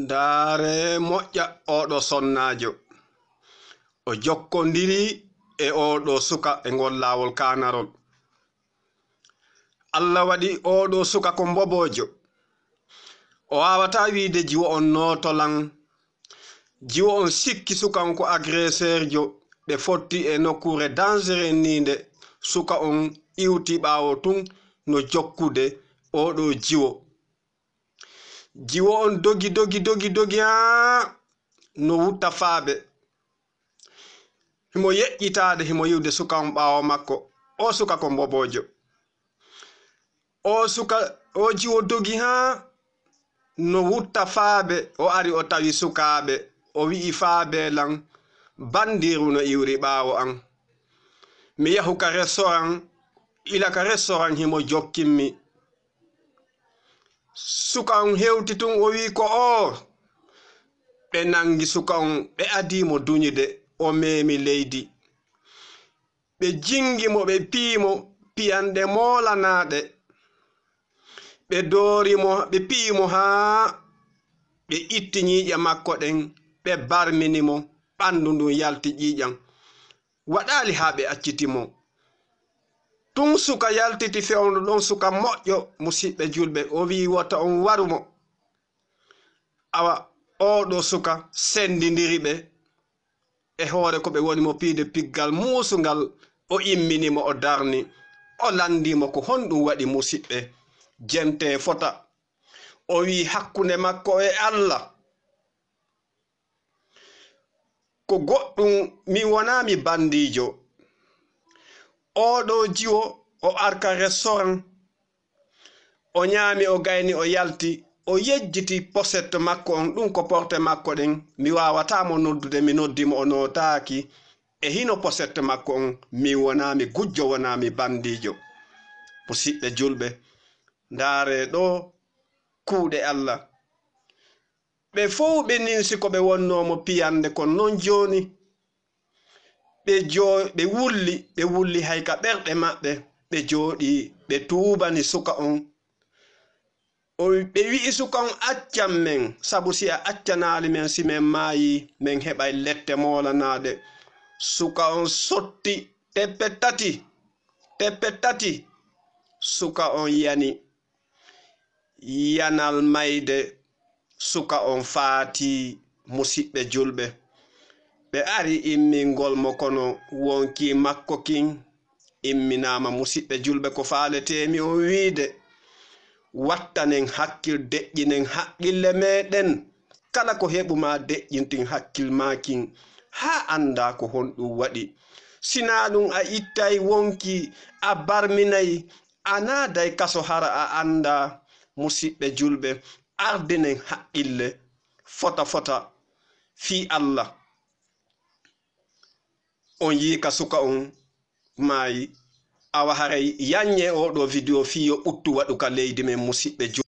ndaare moƴƴa oɗo sonnaajo o jokkondiri e oɗo suka e ngol laawol kaanarol allah waɗi oɗo suka ko mbobojo o wawata wiide jiwo on nootolan jiwo on sikki sukan ko agresseur jo ɗe fotti e nokkure dangere niinde suka on iwti ɓaawo tun no jokkude oɗo jiwo jiwo on dogi dogi dogi dogi ha no wutta faaɓe himo yeƴƴitaade himo yiwde suka on ɓaawo makko o suka ko mbobojo o suka o jiwo dogi ha no wutta faaɓe o ari o tawi sukaaɓe o wi'i faaɓe lan bandiru no iwri ɓaawo an mi yahu ka restaurant ila ka restaurant himo jokkinmi suka on hewti tun o wi ko o ɓe nangi suka on ɓe adimo duñide o memi leydi ɓe jingimo mo ɓe piimo piyanɗe molanaɗe ɓe doorimo ɓe piimo haa ɓe itti nyiiƴe makko ɗen ɓe barminimo ɓandu ɓanndu ndun yalti ƴiiƴam waɗali haa ɓe accitimo tun suka yaltiti fewndu ɗon suka moƴƴo musidɓe julɓe o wi wota on warumo awa oɗo suka sendidiri ɓe e hoore ko ɓe woni mo piide piggal musungal o imminimo o darni o landimo ko honɗum waɗi musidɓe jente fota o wi hakkunde makko e allah ko goɗɗum mi wona mi bandijo oɗo jiwo o arka restaurant o ñaami o gayni o yalti o yejjiti poset makko on ɗum ko porte makko ɗen mi wawatamo noddude mi noddimo o notaaki e hino poset makko on mi wonami gujjo wonami bandijo musiɓɓe julɓe ndaare ɗo kuuɗe allah ɓe fof ɓe ninsi ko ɓe wonnomo piyande kon noon joni ɓe ɓe wulli ɓe wulli hayka ɓerɗe maɓɓe ɓe jooɗi ɓe tuubani suka on ɓe wi'i suka on accan men sabu si a accanaali men si men maayi men heɓay lette moolanaade suka on sotti teppe tati teppe tati suka on yani yanal mayde suka on faati musiɓɓe julɓe ɓe ari immingol mo kono wonki makko kin imminama musidɓe julɓe ko faaletemi on wiide wattanen hakkil deƴƴinen haqqille meɗen kala ko heɓuma deƴƴintin hakkil ma kin ha anda ko hon ɗum waɗi sina ɗum a ittay wonki a barminayi a naaday kaso hara a anda musidɓe julɓe ardinen haqqille fota fota fi allah on yi ka suka on maayi awa haray yanye oɗo video fiyo ɓuttu waɗuka leydi men musiɓɓe